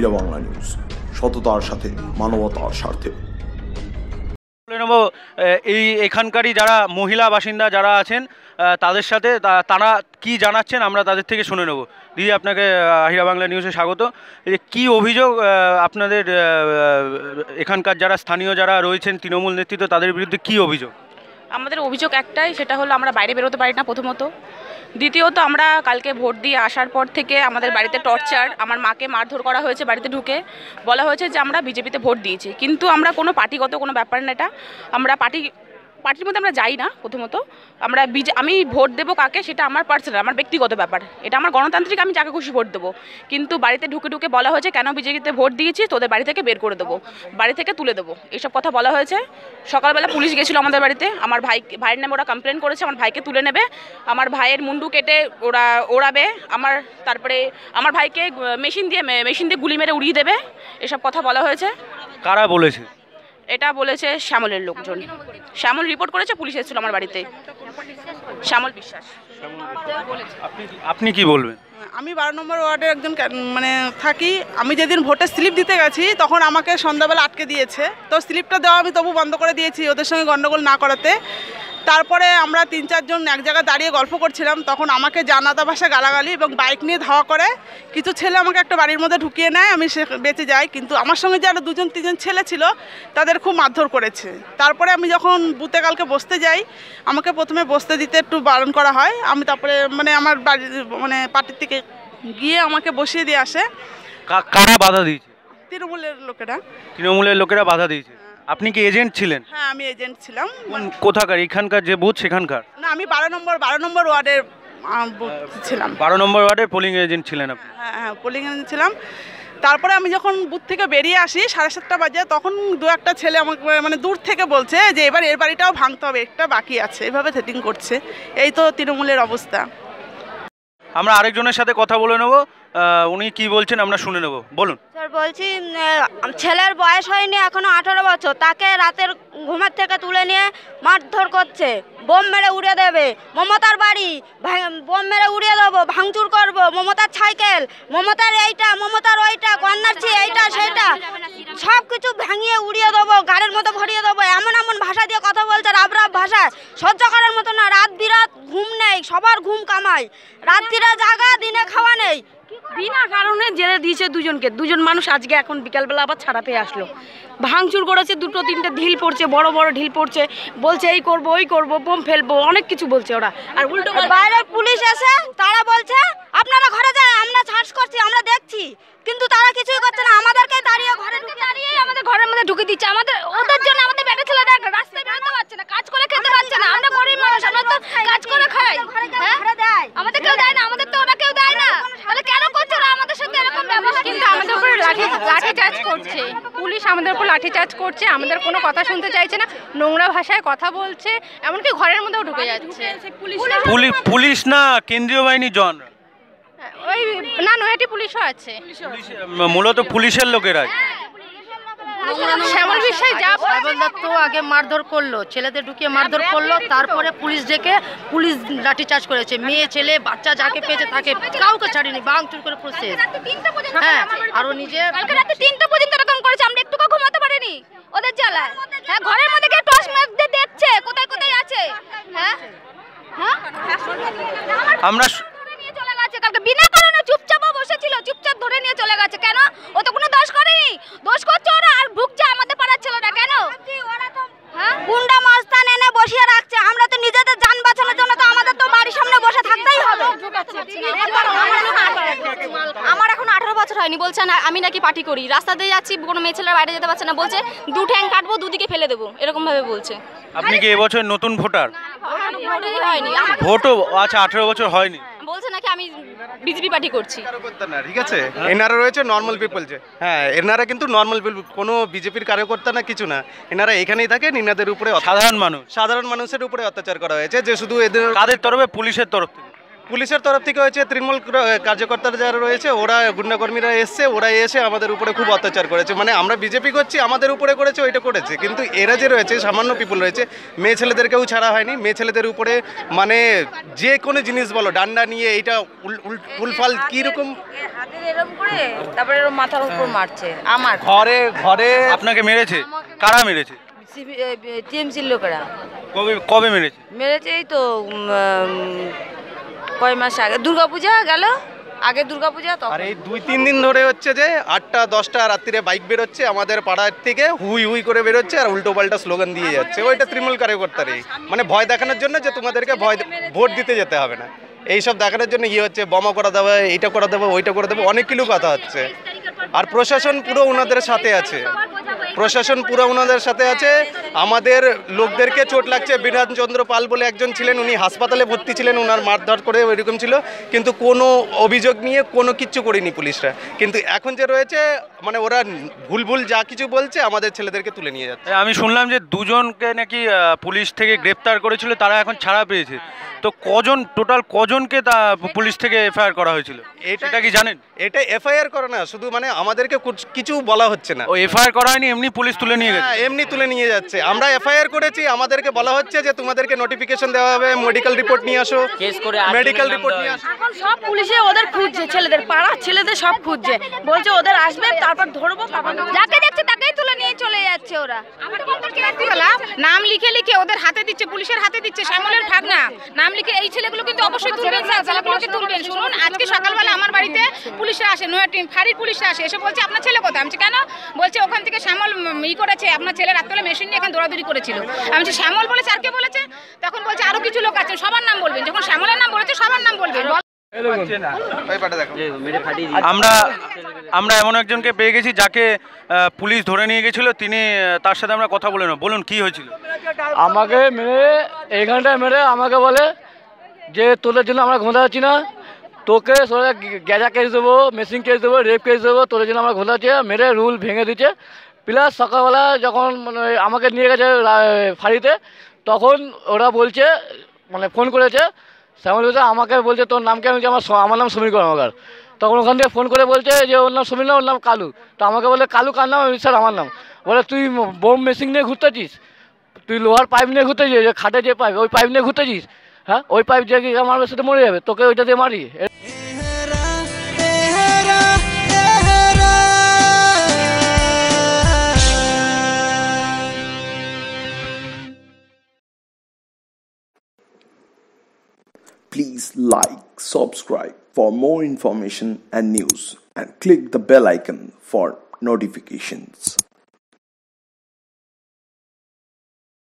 Veera Bangla news সততার সাথে মানবতার স্বার্থে নেব এই এখানকারই যারা মহিলা বাসিন্দা যারা আছেন তাদের সাথে তারা কি জানাচ্ছেন আমরা তাদের থেকে শুনে নেব দিদি আপনাকে হীরা বাংলা নিউজে স্বাগত কি অভিযোগ আপনাদের এখানকার যারা স্থানীয় যারা রয়েছেন তৃণমূল নেতৃত্ব তাদের বিরুদ্ধে কি অভিযোগ আমাদের অভিযোগ একটাই সেটা হলো আমরা বাইরে বেরোতে পারি না প্রথমত দ্বিতীয়ত আমরা কালকে ভোট দিয়ে আসার পর থেকে আমাদের বাড়িতে টর্চার আমার মাকে মারধর করা হয়েছে বাড়িতে ঢুকে বলা হয়েছে যে আমরা বিজেপিতে ভোট দিয়েছি কিন্তু আমরা কোনো পার্টিগত কোনো ব্যাপার না এটা আমরা পার্টি পার্টির মধ্যে আমরা যাই না প্রথমত আমরা বিজে আমি ভোট দেবো কাকে সেটা আমার পার্সোনাল আমার ব্যক্তিগত ব্যাপার এটা আমার গণতান্ত্রিক আমি যাকে খুশি ভোট দেবো কিন্তু বাড়িতে ঢুকে ঢুকে বলা হয়েছে কেন বিজেপিতে ভোট দিয়েছি তোদের বাড়ি থেকে বের করে দেবো বাড়ি থেকে তুলে দেবো এসব কথা বলা হয়েছে সকালবেলা পুলিশ গেছিলো আমাদের বাড়িতে আমার ভাই ভাইয়ের নামে ওরা কমপ্লেন করেছে আমার ভাইকে তুলে নেবে আমার ভাইয়ের মুন্ডু কেটে ওরা ওড়াবে আমার তারপরে আমার ভাইকে মেশিন দিয়ে মেশিন দিয়ে গুলি মেরে উড়িয়ে দেবে এসব কথা বলা হয়েছে কারা বলেছে এটা বলেছে শ্যামলের লোকজন শ্যামল রিপোর্ট করেছে পুলিশ এসেছিল আমার বাড়িতে শ্যামল বিশ্বাস আপনি কি বলবেন আমি বারো নম্বর ওয়ার্ডের একজন মানে থাকি আমি যেদিন ভোটের স্লিপ দিতে গেছি তখন আমাকে সন্ধ্যাবেলা আটকে দিয়েছে তো স্লিপটা দেওয়া আমি তবু বন্ধ করে দিয়েছি ওদের সঙ্গে গণ্ডগোল না করাতে তারপরে আমরা তিন চারজন এক জায়গায় দাঁড়িয়ে গল্প করছিলাম তখন আমাকে জানাতা ভাষা গালাগালি এবং বাইক নিয়ে ধাওয়া করে কিছু ছেলে আমাকে একটা বাড়ির মধ্যে ঢুকিয়ে নেয় আমি সে বেঁচে যাই কিন্তু আমার সঙ্গে যারা দুজন তিনজন ছেলে ছিল তাদের খুব মারধর করেছে তারপরে আমি যখন বুতে কালকে বসতে যাই আমাকে প্রথমে বসতে দিতে একটু বারণ করা হয় আমি তারপরে মানে আমার বাড়ি মানে পার্টির থেকে গিয়ে আমাকে বসিয়ে দিয়ে আসে কারা বাধা দিয়েছে তৃণমূলের লোকেরা তৃণমূলের লোকেরা বাধা দিয়েছে আপনি কি এজেন্ট ছিলেন হ্যাঁ আমি এজেন্ট ছিলাম কোথাকার এখানকার যে বুথ সেখানকার না আমি বারো নম্বর বারো নম্বর ওয়ার্ডের ছিলাম বারো নম্বর ওয়ার্ডের পোলিং এজেন্ট ছিলেন আপনি হ্যাঁ হ্যাঁ পোলিং হ্যাঁ, এজেন্ট ছিলাম তারপরে আমি যখন বুথ থেকে বেরিয়ে আসি সাড়ে সাতটা বাজে তখন দু একটা ছেলে আমাকে মানে দূর থেকে বলছে যে এবার এর বাড়িটাও ভাঙতে হবে একটা বাকি আছে এভাবে সেটিং করছে এই তো তৃণমূলের অবস্থা আমরা আরেকজনের সাথে কথা বলে নেব উনি কি বলছেন আমরা শুনে নেব বলুন স্যার বলছি ছেলের বয়স হয়নি এখনো আঠারো বছর তাকে রাতের ঘুমের থেকে তুলে নিয়ে মারধর করছে বোম মেরে উড়িয়ে দেবে মমতার বাড়ি বোম মেরে উড়িয়ে দেবো ভাঙচুর করব মমতার সাইকেল মমতার এইটা মমতার ওইটা কন্যার্ছি এইটা সেটা সব কিছু ভাঙিয়ে উড়িয়ে দেবো গাড়ির মতো ভরিয়ে দেবো এমন এমন ভাষা দিয়ে কথা বলছে রাবরা ভাষায় সহ্য করার মতো না রাত বিরাত ঘুম নেই সবার ঘুম কামাই রাত দিরা জাগা দিনে খাওয়া নেই বিনা কারণে জেলে দিয়েছে দুজনকে দুজন মানুষ আজকে এখন বিকালবেলা আবার ছাড়া পেয়ে আসলো ভাঙচুর করেছে দুটো তিনটে ঢিল পড়ছে বড় বড় ঢিল পড়ছে বলছে এই করব ওই করব বোম ফেলবো অনেক কিছু বলছে ওরা আর উল্টো বাইরে পুলিশ এসে তারা বলছে আপনারা ঘরে যান আমরা সার্চ করছি আমরা দেখছি কিন্তু তারা কিছুই করছে না আমাদেরকে দাঁড়িয়ে ঘরে দাঁড়িয়ে আমাদের ঘরের মধ্যে ঢুকে দিচ্ছে আমাদের রিচার্জ করছে আমাদের কোনো কথা শুনতে চাইছে না নোংরা ভাষায় কথা বলছে এমনকি ঘরের মধ্যেও ঢুকে যাচ্ছে পুলিশ না কেন্দ্রীয় বাহিনী জন হ্যাঁ, ওই না নৈহাটি পুলিশও আছে মূলত পুলিশের লোকেরা শ্যামল বিশ্বাস যা সাইবল দত্ত আগে মারধর করলো ছেলেদের ঢুকিয়ে মারধর করলো তারপরে পুলিশ ডেকে পুলিশ লাঠি চার্জ করেছে মেয়ে ছেলে বাচ্চা যাকে পেয়েছে তাকে কাউকে ছাড়িনি বাং চুর করে প্রসেস হ্যাঁ আরও নিজে তিনটা পর্যন্ত হ্যাঁ, করেছে আমরা কখন ঘুমাতে পারিনি ওদের জ্বালায় হ্যাঁ ঘরের মধ্যে গিয়ে টস মারতে দেখছে কোথায় কোথায় আছে হ্যাঁ হ্যাঁ আমরা বলছে না আমি নাকি পার্টি করি রাস্তা দিয়ে যাচ্ছি কোনো মেয়ে ছেলেরা বাইরে যেতে পারছে না বলছে দু ঠ্যাং কাটবো দুদিকে ফেলে দেবো এরকম ভাবে বলছে আপনি কি এবছর নতুন ভোটার ভোটও আচ্ছা আঠেরো বছর হয়নি বলছে নাকি আমি বিজেপি পার্টি করছি ঠিক আছে এনারা রয়েছে নর্মাল পিপল যে হ্যাঁ এনারা কিন্তু নর্মাল পিপল কোনো বিজেপির কার্যকর্তা না কিছু না এনারা এখানেই থাকে এনাদের উপরে সাধারণ মানুষ সাধারণ মানুষের উপরে অত্যাচার করা হয়েছে যে শুধু এদের কাদের তরফে পুলিশের তরফ থেকে পুলিশের তরফ থেকে হয়েছে তৃণমূল কার্যকর্তারা যারা রয়েছে ওরা গুন্ডাকর্মীরা এসছে ওরা এসে আমাদের উপরে খুব অত্যাচার করেছে মানে আমরা বিজেপি করছি আমাদের উপরে করেছে ওইটা করেছে কিন্তু এরা যে রয়েছে সামান্য পিপুল রয়েছে মেয়ে ছেলেদেরকেও ছাড়া হয়নি মেয়ে ছেলেদের উপরে মানে যে কোনো জিনিস বলো ডান্ডা নিয়ে এইটা উলফাল কীরকম তারপরে হ্যাঁ। আমার ঘরে ঘরে আপনাকে মেরেছে কারা মেরেছে কবে কবে মেরেছে মেরেছে এই তো কয় মাস আগে দুর্গাপূজা গেল আগে দুর্গাপূজা তো আর এই দুই তিন দিন ধরে হচ্ছে যে আটটা দশটা রাত্রিরে বাইক বেরোচ্ছে আমাদের পাড়ার থেকে হুই হুই করে বেরোচ্ছে আর উল্টো পাল্টা স্লোগান দিয়ে যাচ্ছে ওইটা তৃণমূল কার্যকর্তারই মানে ভয় দেখানোর জন্য যে তোমাদেরকে ভয় ভোট দিতে যেতে হবে না এইসব দেখানোর জন্য ইয়ে হচ্ছে বোমা করা দেবে এইটা করা দেবে ওইটা করে দেবে অনেক কিছু কথা হচ্ছে আর প্রশাসন পুরো ওনাদের সাথে আছে প্রশাসন পুরো ওনাদের সাথে আছে আমাদের লোকদেরকে চোট লাগছে বিধানচন্দ্র পাল বলে একজন ছিলেন উনি হাসপাতালে ভর্তি ছিলেন ওনার মারধর করে এরকম ছিল কিন্তু কোনো অভিযোগ নিয়ে কোনো কিচ্ছু করেনি পুলিশরা কিন্তু এখন যে রয়েছে মানে ওরা ভুল ভুল যা কিছু বলছে আমাদের ছেলেদেরকে তুলে নিয়ে যাচ্ছে আমি শুনলাম যে দুজনকে নাকি পুলিশ থেকে গ্রেপ্তার করেছিল তারা এখন ছাড়া পেয়েছে তো কজন টোটাল কজনকে তা পুলিশ থেকে এফআইআর করা হয়েছিল এটা কি জানেন এটা এফআইআর করে না শুধু মানে আমাদেরকে কিছু বলা হচ্ছে না ও এফআইআর করা হয়নি এমনি পুলিশ তুলে নিয়ে গেছে হ্যাঁ, এমনি তুলে নিয়ে যাচ্ছে আমরা এফআইআর করেছি আমাদেরকে বলা হচ্ছে যে তোমাদেরকে নোটিফিকেশন দেওয়া হবে মেডিকেল রিপোর্ট নিয়ে আসো কেস করে মেডিকেল রিপোর্ট নিয়ে আসো এখন সব পুলিশে ওদের খুঁজছে ছেলেদের পাড়া ছেলেদের সব খুঁজছে বলছে ওদের আসবে তারপর ধরবো যাকে দেখছে তাকেই তুলে চলে যাচ্ছে ওরা নাম লিখে লিখে ওদের হাতে দিচ্ছে পুলিশের হাতে দিচ্ছে শ্যামলের ভাগনা নাম লিখে এই ছেলেগুলো কিন্তু অবশ্যই তুলবেন ছেলেগুলোকে তুলবেন শুনুন আজকে সকালবেলা আমার বাড়িতে পুলিশরা আসে নোয়া টিম ফাঁড়ির পুলিশরা আসে এসে বলছে আপনার ছেলে কোথায় আমি কেন বলছে ওখান থেকে শ্যামল ই করেছে আপনার ছেলে রাত্রবেলা মেশিন নিয়ে এখন দৌড়াদৌড়ি করেছিল আমি বলছি শ্যামল বলেছে আর কে বলেছে তখন বলছে আরও কিছু লোক আছে সবার নাম বলবেন যখন শ্যামলের নাম বলেছে সবার নাম বলবেন আমরা আমরা এমন একজনকে পেয়ে গেছি যাকে পুলিশ ধরে নিয়ে গেছিল তিনি তার সাথে আমরা কথা বলে নেব বলুন কি হয়েছিল আমাকে মেরে এই ঘন্টায় মেরে আমাকে বলে যে তোদের জন্য আমরা ঘোঁদা যাচ্ছি না তোকে গ্যাজা কেস দেবো মেশিন কেস দেবো রেপ কেস দেবো তোদের জন্য আমরা ঘোঁদা যাচ্ছি মেরে রুল ভেঙে দিচ্ছে প্লাস সকালবেলা যখন মানে আমাকে নিয়ে গেছে ফাঁড়িতে তখন ওরা বলছে মানে ফোন করেছে শ্যামল আমাকে বলছে তোর নাম কেমন আমার আমার নাম সমীকরণ আমার তখন ওখান থেকে ফোন করে বলছে যে ওর নাম সমীর নাম ওর নাম কালু তো আমাকে বলে কালু কার নাম স্যার আমার নাম বলে তুই বোম মেশিন নিয়ে ঘুরতেছিস তুই লোহার পাইপ নিয়ে ঘুরতেছিস খাটে যে পাইপ ওই পাইপ নিয়ে ঘুরতেছিস হ্যাঁ ওই পাইপ যে মারবে সাথে মরে যাবে তোকে ওইটা দিয়ে মারি Please like, subscribe for more information and news and click the bell icon for notifications.